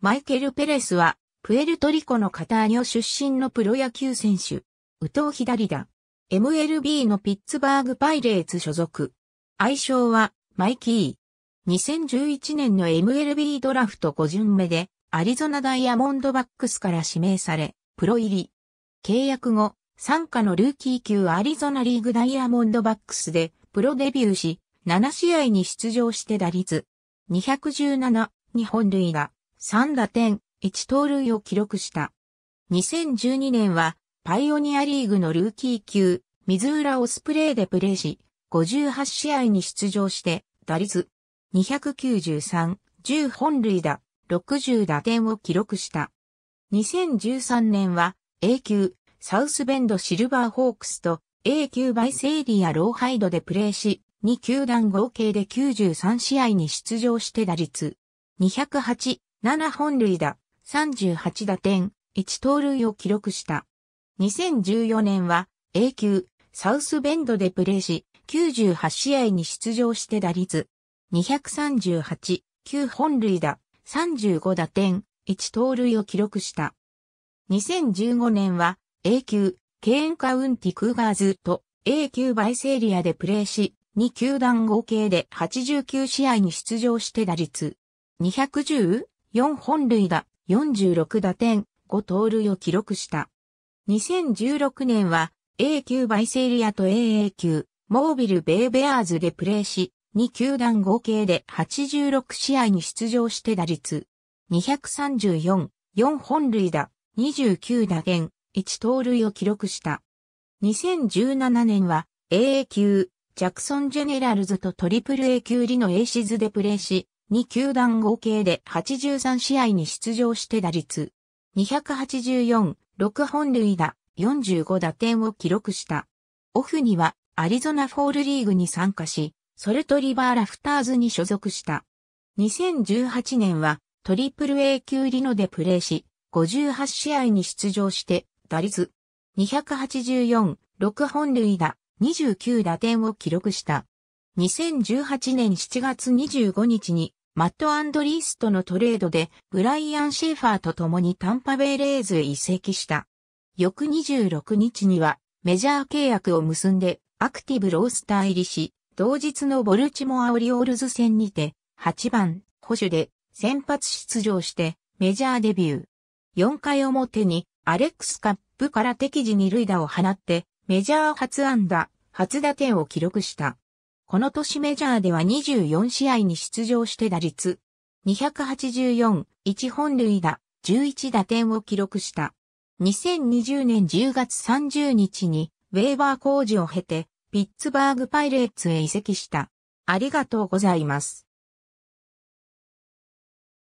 マイケル・ペレスは、プエルトリコのカターニョ出身のプロ野球選手、右投左打。MLB のピッツバーグパイレーツ所属。愛称は、マイキー。2011年の MLB ドラフト5巡目で、アリゾナダイヤモンドバックスから指名され、プロ入り。契約後、参加のルーキー級アリゾナリーグダイヤモンドバックスで、プロデビューし、7試合に出場して打率。217、日本塁打。3打点、1盗塁を記録した。2012年は、パイオニアリーグのルーキー級、水浦オスプレイでプレーし、58試合に出場して、打率293、10本塁打、60打点を記録した。2013年は A 級サウスベンドシルバーホークスと A 級バイセーリアローハイドでプレーし、2球団合計で93試合に出場して打率208、7本塁打、38打点、1盗塁を記録した。2014年は A 級サウスベンドでプレーし、98試合に出場して打率238、9本塁打、35打点、1盗塁を記録した。2015年は A 級ケーンカウンティクーガーズと A 級バイセリアでプレーし、2球団合計で89試合に出場して打率210、4本塁打、46打点、5盗塁を記録した。2016年は A 級バイセリアと AA 級、モービル・ベイ・ベアーズでプレーし、2球団合計で86試合に出場して打率。234、4本塁打、29打点、1盗塁を記録した。2017年は AA 級、ジャクソン・ジェネラルズとトリプル A 級リノエーシズでプレーし、2球団合計で83試合に出場して打率284、6本塁打、45打点を記録した。オフにはアリゾナフォールリーグに参加し、ソルトリバーラフターズに所属した。2018年はトリプル A 級リノでプレーし、58試合に出場して、打率284、6本塁打、29打点を記録した。2018年7月25日にマット・アンドリースとのトレードでブライアン・シェーファーと共にタンパベイレーズへ移籍した。翌26日にはメジャー契約を結んでアクティブロースター入りし、同日のボルチモア・オリオールズ戦にて8番保守で先発出場してメジャーデビュー。4回表にアレックス・カップから敵時に塁打を放ってメジャー初安打、初打点を記録した。この年メジャーでは24試合に出場して打率284、1本塁打、11打点を記録した。2020年10月30日に、ウェーバー工事を経て、ピッツバーグパイレーツへ移籍した。ありがとうございます。